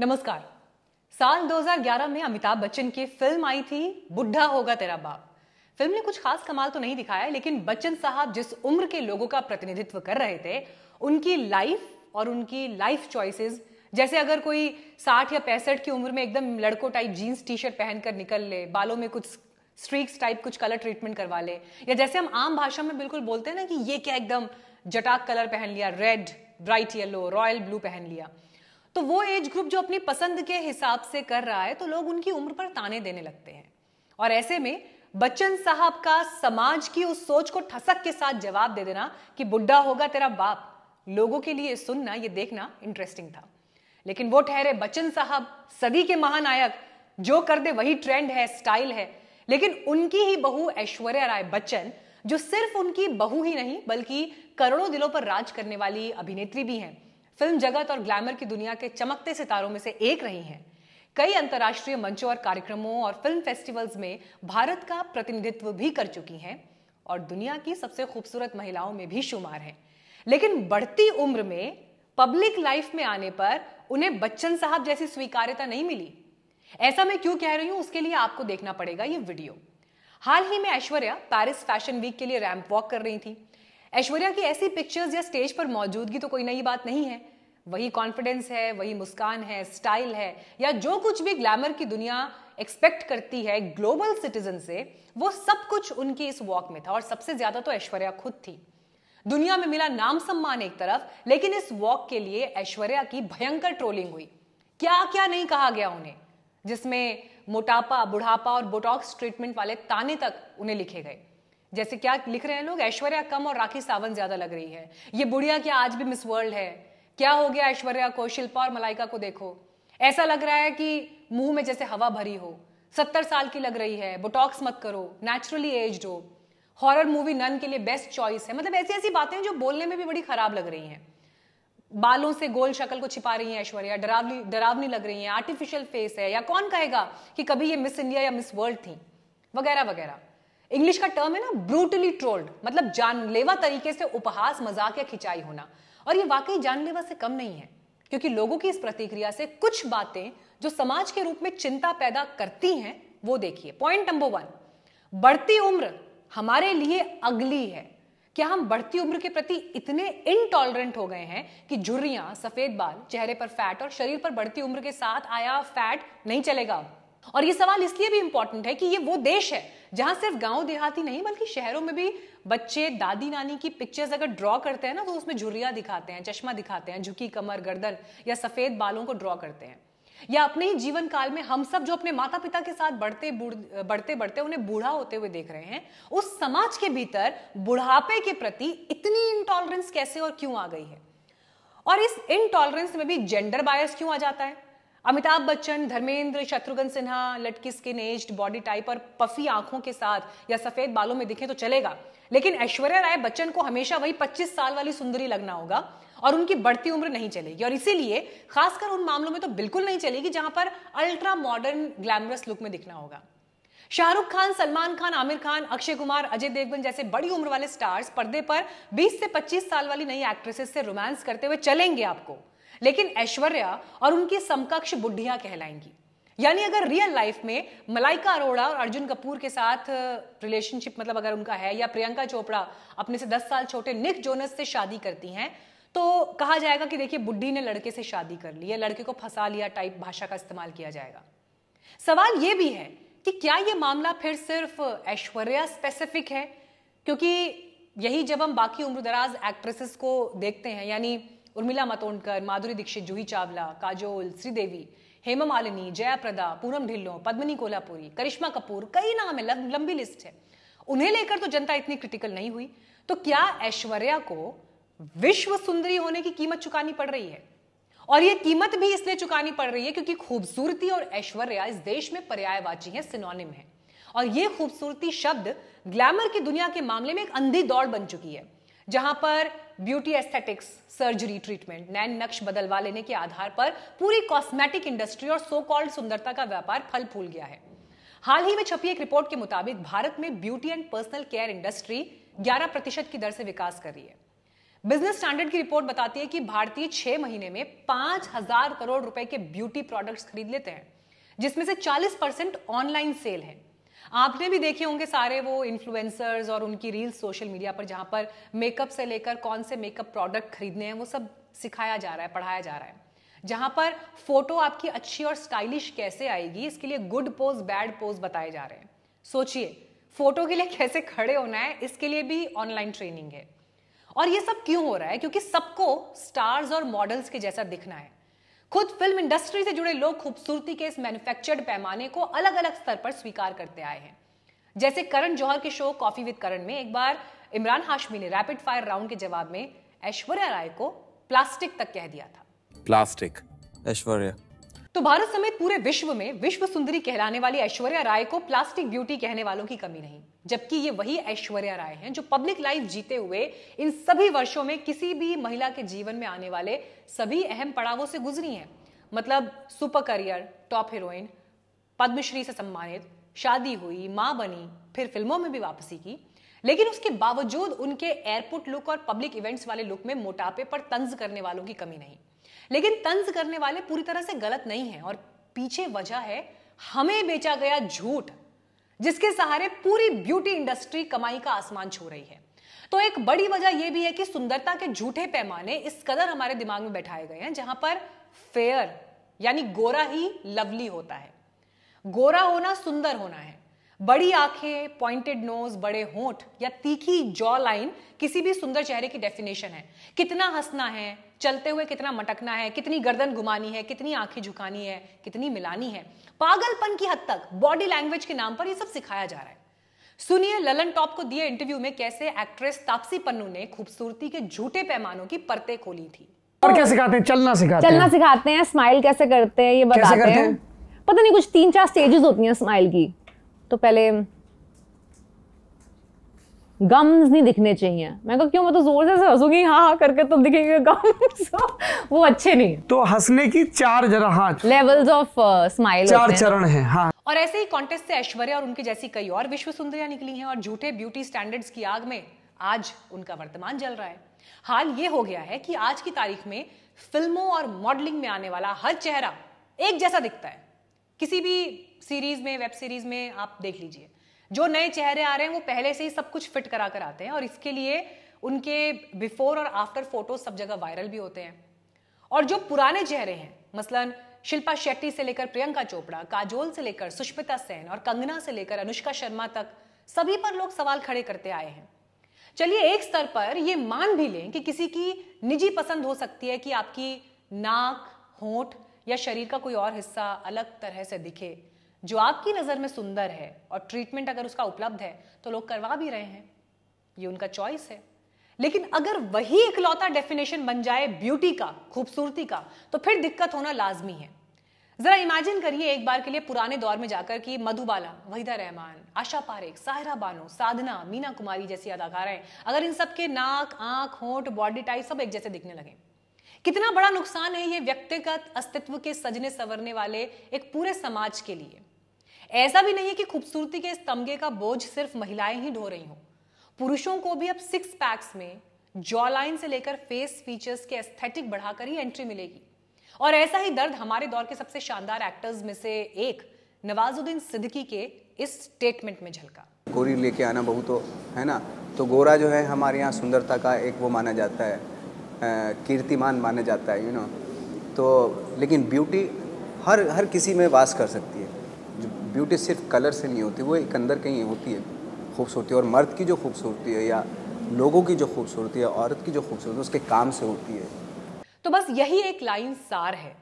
नमस्कार साल 2011 में अमिताभ बच्चन की फिल्म आई थी बुढ़ा होगा तेरा बाप फिल्म ने कुछ खास कमाल तो नहीं दिखाया लेकिन बच्चन साहब जिस उम्र के लोगों का प्रतिनिधित्व कर रहे थे उनकी लाइफ और उनकी लाइफ चॉइसेस जैसे अगर कोई साठ या पैंसठ की उम्र में एकदम लड़कों टाइप जीन्स टी शर्ट पहनकर निकल ले बालों में कुछ स्ट्रीक्स टाइप कुछ कलर ट्रीटमेंट करवा ले या जैसे हम आम भाषा में बिल्कुल बोलते हैं ना कि ये क्या एकदम जटाक कलर पहन लिया red bright yellow royal blue पहन लिया तो वो एज ग्रुप जो अपनी पसंद के हिसाब से कर रहा है तो लोग उनकी उम्र पर ताने देने लगते हैं और ऐसे में बच्चन साहब का समाज की उस सोच को ठसक के साथ जवाब दे देना कि बुढ़ा होगा तेरा बाप लोगों के लिए सुनना ये देखना इंटरेस्टिंग था लेकिन वो ठहरे बच्चन साहब सदी के महानायक जो कर दे वही ट्रेंड है स्टाइल है लेकिन उनकी ही बहू ऐश्वर्या राय बच्चन जो सिर्फ उनकी बहू ही नहीं बल्कि करोड़ों दिलों पर राज करने वाली अभिनेत्री भी हैं फिल्म जगत और ग्लैमर की दुनिया के चमकते सितारों में से एक रही हैं कई अंतर्राष्ट्रीय मंचों और कार्यक्रमों और फिल्म फेस्टिवल्स में भारत का प्रतिनिधित्व भी कर चुकी हैं और दुनिया की सबसे खूबसूरत महिलाओं में भी शुमार हैं लेकिन बढ़ती उम्र में पब्लिक लाइफ में आने पर उन्हें बच्चन साहब जैसी स्वीकार्यता नहीं मिली ऐसा मैं क्यों कह रही हूं उसके लिए आपको देखना पड़ेगा ये वीडियो हाल ही में ऐश्वर्या पेरिस फैशन वीक के लिए रैंप वॉक कर रही थी ऐश्वर्या की ऐसी पिक्चर्स या स्टेज पर मौजूदगी तो कोई नई बात नहीं है वही कॉन्फिडेंस है वही मुस्कान है स्टाइल है या जो कुछ भी ग्लैमर की दुनिया एक्सपेक्ट करती है ग्लोबल सिटीजन से वो सब कुछ उनकी इस वॉक में था और सबसे ज्यादा तो ऐश्वर्या खुद थी दुनिया में मिला नाम सम्मान एक तरफ लेकिन इस वॉक के लिए ऐश्वर्या की भयंकर ट्रोलिंग हुई क्या क्या नहीं कहा गया उन्हें जिसमें मोटापा बुढ़ापा और बोटॉक्स ट्रीटमेंट वाले ताने तक उन्हें लिखे गए जैसे क्या लिख रहे हैं लोग ऐश्वर्या कम और राखी सावंत ज्यादा लग रही है ये बुढ़िया क्या आज भी मिस वर्ल्ड है क्या हो गया ऐश्वर्या को शिल्पा और मलाइका को देखो ऐसा लग रहा है कि मुंह में जैसे हवा भरी हो सत्तर साल की लग रही है बोटॉक्स मत करो नेचुरली एज हो हॉरर मूवी नन के लिए बेस्ट चॉइस है मतलब ऐसी ऐसी बातें जो बोलने में भी बड़ी खराब लग रही हैं बालों से गोल शक्ल को छिपा रही हैं ऐश्वर्या डरावनी डरावनी लग रही हैं आर्टिफिशियल फेस है या कौन कहेगा कि कभी ये मिस इंडिया या मिस वर्ल्ड थी वगैरह वगैरह इंग्लिश का टर्म है ना ब्रूटली ट्रोल्ड मतलब जानलेवा तरीके से उपहास मजाक या खिंचाई होना और ये वाकई जानलेवा से कम नहीं है क्योंकि लोगों की इस प्रतिक्रिया से कुछ बातें जो समाज के रूप में चिंता पैदा करती हैं वो देखिए पॉइंट नंबर वन बढ़ती उम्र हमारे लिए अगली है क्या हम बढ़ती उम्र के प्रति इतने इनटॉलरेंट हो गए हैं कि झुर्रियां सफेद बाल चेहरे पर फैट और शरीर पर बढ़ती उम्र के साथ आया फैट नहीं चलेगा और ये सवाल इसलिए भी इंपॉर्टेंट है कि ये वो देश है जहां सिर्फ गांव देहाती नहीं बल्कि शहरों में भी बच्चे दादी नानी की पिक्चर्स अगर ड्रॉ करते हैं ना तो उसमें झुरिया दिखाते हैं चश्मा दिखाते हैं झुकी कमर गर्दन या सफेद बालों को ड्रॉ करते हैं या अपने ही जीवन काल में हम सब जो अपने माता पिता के साथ बढ़ते बढ़ते बढ़ते उन्हें बूढ़ा होते हुए देख रहे हैं उस समाज के भीतर बुढ़ापे के प्रति इतनी इंटॉलरेंस कैसे और क्यों आ गई है और इस इनटॉलरेंस में भी जेंडर बायस क्यों आ जाता है अमिताभ बच्चन धर्मेंद्र शत्रुघ्न सिन्हा लटकी स्किन एज्ड बॉडी टाइप और पफी आंखों के साथ या सफेद बालों में दिखे तो चलेगा लेकिन ऐश्वर्या राय बच्चन को हमेशा वही 25 साल वाली सुंदरी लगना होगा और उनकी बढ़ती उम्र नहीं चलेगी और इसीलिए खासकर उन मामलों में तो बिल्कुल नहीं चलेगी जहां पर अल्ट्रा मॉडर्न ग्लैमरस लुक में दिखना होगा शाहरुख खान सलमान खान आमिर खान अक्षय कुमार अजय देवगन जैसे बड़ी उम्र वाले स्टार्स पर्दे पर 20 से 25 साल वाली नई एक्ट्रेसेस से रोमांस करते हुए चलेंगे आपको लेकिन ऐश्वर्या और उनकी समकक्ष बुढ़िया कहलाएंगी यानी अगर रियल लाइफ में मलाइका अरोड़ा और अर्जुन कपूर के साथ रिलेशनशिप मतलब अगर उनका है या प्रियंका चोपड़ा अपने से दस साल छोटे निक जोनस से शादी करती हैं तो कहा जाएगा कि देखिए बुढ़ी ने लड़के से शादी कर ली या लड़के को फंसा लिया टाइप भाषा का इस्तेमाल किया जाएगा सवाल यह भी है कि क्या यह मामला फिर सिर्फ ऐश्वर्या स्पेसिफिक है क्योंकि यही जब हम बाकी उम्रदराज एक्ट्रेसेस को देखते हैं यानी उर्मिला मतोंडकर माधुरी दीक्षित जूही चावला काजोल श्रीदेवी हेमा मालिनी जया प्रदा पूनम ढिल्लो पद्मनी कोलापुरी करिश्मा कपूर कई नाम है लंबी लिस्ट है उन्हें लेकर तो जनता इतनी क्रिटिकल नहीं हुई तो क्या ऐश्वर्या को विश्व सुंदरी होने की कीमत चुकानी पड़ रही है और यह कीमत भी इसलिए चुकानी पड़ रही है क्योंकि खूबसूरती और ऐश्वर्या इस देश में पर्यायवाची है सिनोनिम है और यह खूबसूरती शब्द ग्लैमर की दुनिया के मामले में एक अंधी दौड़ बन चुकी है जहां पर ब्यूटी एस्थेटिक्स सर्जरी ट्रीटमेंट नैन नक्श बदलवा लेने के आधार पर पूरी कॉस्मेटिक इंडस्ट्री और सो कॉल्ड सुंदरता का व्यापार फल फूल गया है हाल ही में छपी एक रिपोर्ट के मुताबिक भारत में beauty and personal care industry 11 प्रतिशत की दर से विकास कर रही है बिजनेस स्टैंडर्ड की रिपोर्ट बताती है कि भारतीय छह महीने में पांच हजार करोड़ रुपए के ब्यूटी प्रोडक्ट्स खरीद लेते हैं जिसमें से 40 परसेंट ऑनलाइन सेल है आपने भी देखे होंगे सारे वो इन्फ्लुएंसर्स और उनकी रील्स सोशल मीडिया पर जहाँ पर मेकअप से लेकर कौन से मेकअप प्रोडक्ट खरीदने हैं वो सब सिखाया जा रहा है पढ़ाया जा रहा है जहाँ पर फोटो आपकी अच्छी और स्टाइलिश कैसे आएगी इसके लिए गुड पोज बैड पोज बताए जा रहे हैं सोचिए फोटो के लिए कैसे खड़े होना है इसके लिए भी ऑनलाइन ट्रेनिंग है और ये सब क्यों हो रहा है क्योंकि सबको स्टार्स और मॉडल्स के जैसा दिखना है खुद फिल्म इंडस्ट्री से जुड़े लोग खूबसूरती के इस मैन्युफैक्चर्ड पैमाने को अलग अलग स्तर पर स्वीकार करते आए हैं जैसे करण जौहर के शो कॉफी विद करण में एक बार इमरान हाशमी ने रैपिड फायर राउंड के जवाब में ऐश्वर्या राय को प्लास्टिक तक कह दिया था प्लास्टिक ऐश्वर्या तो भारत समेत पूरे विश्व में विश्व सुंदरी कहलाने वाली ऐश्वर्या राय को प्लास्टिक ब्यूटी कहने वालों की कमी नहीं जबकि ये वही ऐश्वर्या राय हैं जो पब्लिक लाइफ जीते हुए इन सभी वर्षों में किसी भी महिला के जीवन में आने वाले सभी अहम पड़ावों से गुजरी हैं मतलब super career top heroine Padmashri से सम्मानित शादी हुई मां बनी फिर फिल्मों में भी वापसी की लेकिन उसके बावजूद उनके एयरपोर्ट लुक और पब्लिक इवेंट्स वाले लुक में मोटापे पर तंज करने वालों की कमी नहीं लेकिन तंज करने वाले पूरी तरह से गलत नहीं है और पीछे वजह है हमें बेचा गया झूठ जिसके सहारे पूरी ब्यूटी इंडस्ट्री कमाई का आसमान छू रही है तो एक बड़ी वजह यह भी है कि सुंदरता के झूठे पैमाने इस कदर हमारे दिमाग में बैठाए गए हैं जहां पर फेयर यानी गोरा ही लवली होता है गोरा होना सुंदर होना है बड़ी आंखें पॉइंटेड नोज बड़े होंठ या तीखी जॉ लाइन किसी भी सुंदर चेहरे की डेफिनेशन है कितना हंसना है चलते हुए कितना मटकना है कितनी गर्दन घुमानी है कितनी आंखें झुकानी है कितनी मिलानी है पागलपन की हद तक बॉडी लैंग्वेज के नाम पर यह सब सिखाया जा रहा है सुनिए ललन टॉप को दिए इंटरव्यू में कैसे एक्ट्रेस तापसी पन्नू ने खूबसूरती के झूठे पैमानों की परतें खोली थी और क्या सिखाते हैं चलना सिखाते हैं चलना सिखाते हैं स्माइल कैसे करते हैं ये बताते हैं पता नहीं कुछ तीन चार स्टेजेस होती हैं स्माइल की तो पहले गम्स नहीं दिखने चाहिए मैं क्यों मैं तो जोर से हंसूंगी हाँ हाँ करके तो दिखेंगे गम्स वो अच्छे नहीं तो हंसने की चार जरा हाँ लेवल्स ऑफ स्माइल चार चरण है हाँ और ऐसे ही कॉन्टेस्ट से ऐश्वर्या और उनकी जैसी कई और विश्व सुंदरियां निकली हैं और झूठे ब्यूटी स्टैंडर्ड्स की आग में आज उनका वर्तमान जल रहा है हाल ये हो गया है कि आज की तारीख में फिल्मों और मॉडलिंग में आने वाला हर चेहरा एक जैसा दिखता है किसी भी सीरीज में वेब सीरीज में आप देख लीजिए जो नए चेहरे आ रहे हैं वो पहले से ही सब कुछ फिट करा कर आते हैं और इसके लिए उनके बिफोर और आफ्टर फोटोज सब जगह वायरल भी होते हैं और जो पुराने चेहरे हैं मसलन शिल्पा शेट्टी से लेकर प्रियंका चोपड़ा काजोल से लेकर सुष्मिता सेन और कंगना से लेकर अनुष्का शर्मा तक सभी पर लोग सवाल खड़े करते आए हैं चलिए एक स्तर पर यह मान भी लें कि किसी की निजी पसंद हो सकती है कि आपकी नाक होठ या शरीर का कोई और हिस्सा अलग तरह से दिखे जो आपकी नज़र में सुंदर है और ट्रीटमेंट अगर उसका उपलब्ध है तो लोग करवा भी रहे हैं ये उनका चॉइस है लेकिन अगर वही इकलौता डेफिनेशन बन जाए ब्यूटी का खूबसूरती का तो फिर दिक्कत होना लाजमी है जरा इमेजिन करिए एक बार के लिए पुराने दौर में जाकर कि मधुबाला वहीदा रहमान आशा पारेख साहिरा बानो साधना मीना कुमारी जैसी अदाकाराएं अगर इन सबके नाक आंख होंठ बॉडी टाइप सब एक जैसे दिखने लगे कितना बड़ा नुकसान है ये व्यक्तिगत अस्तित्व के सजने सवरने वाले एक पूरे समाज के लिए ऐसा भी नहीं है कि खूबसूरती के इस तमगे का बोझ सिर्फ महिलाएं ही ढो रही हों पुरुषों को भी अब सिक्स पैक्स में जॉ लाइन से लेकर फेस फीचर्स के एस्थेटिक बढ़ाकर ही एंट्री मिलेगी और ऐसा ही दर्द हमारे दौर के सबसे शानदार एक्टर्स में से एक नवाजुद्दीन सिद्दीकी के इस स्टेटमेंट में झलका गोरी लेके आना बहुत है ना तो गोरा जो है हमारे यहाँ सुंदरता का एक वो माना जाता है कीर्तिमान माना जाता है यू you नो know? तो लेकिन ब्यूटी हर हर किसी में वास कर सकती है जो ब्यूटी सिर्फ कलर से नहीं होती वो एक अंदर कहीं होती है खूबसूरती और मर्द की जो खूबसूरती है या लोगों की जो खूबसूरती है औरत की जो खूबसूरती है उसके काम से होती है तो बस यही एक लाइन सार है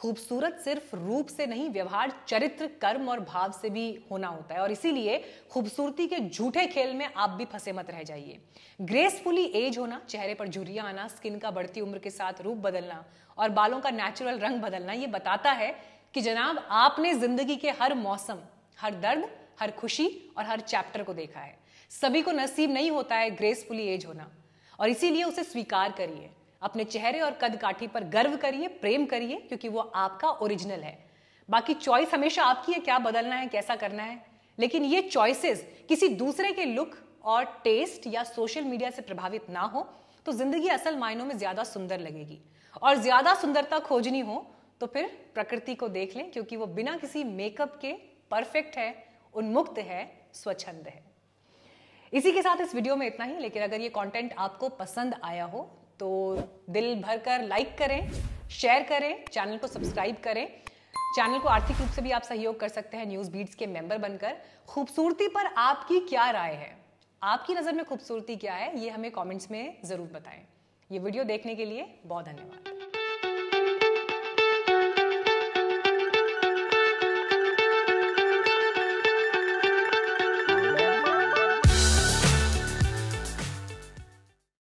खूबसूरत सिर्फ रूप से नहीं व्यवहार चरित्र कर्म और भाव से भी होना होता है और इसीलिए खूबसूरती के झूठे खेल में आप भी फंसे मत रह जाइए ग्रेसफुली एज होना चेहरे पर झुरिया आना स्किन का बढ़ती उम्र के साथ रूप बदलना और बालों का नेचुरल रंग बदलना ये बताता है कि जनाब आपने जिंदगी के हर मौसम हर दर्द हर खुशी और हर चैप्टर को देखा है सभी को नसीब नहीं होता है ग्रेसफुली एज होना और इसीलिए उसे स्वीकार करिए अपने चेहरे और कद काठी पर गर्व करिए प्रेम करिए क्योंकि वो आपका ओरिजिनल है बाकी चॉइस हमेशा आपकी है क्या बदलना है कैसा करना है लेकिन ये चॉइसेस किसी दूसरे के लुक और टेस्ट या सोशल मीडिया से प्रभावित ना हो तो जिंदगी असल मायनों में ज्यादा सुंदर लगेगी और ज्यादा सुंदरता खोजनी हो तो फिर प्रकृति को देख लें क्योंकि वो बिना किसी मेकअप के परफेक्ट है उन्मुक्त है स्वच्छंद है इसी के साथ इस वीडियो में इतना ही लेकिन अगर ये कंटेंट आपको पसंद आया हो तो दिल भर कर लाइक करें शेयर करें चैनल को सब्सक्राइब करें चैनल को आर्थिक रूप से भी आप सहयोग कर सकते हैं न्यूज बीट्स के मेंबर बनकर खूबसूरती पर आपकी क्या राय है आपकी नज़र में खूबसूरती क्या है ये हमें कमेंट्स में ज़रूर बताएं ये वीडियो देखने के लिए बहुत धन्यवाद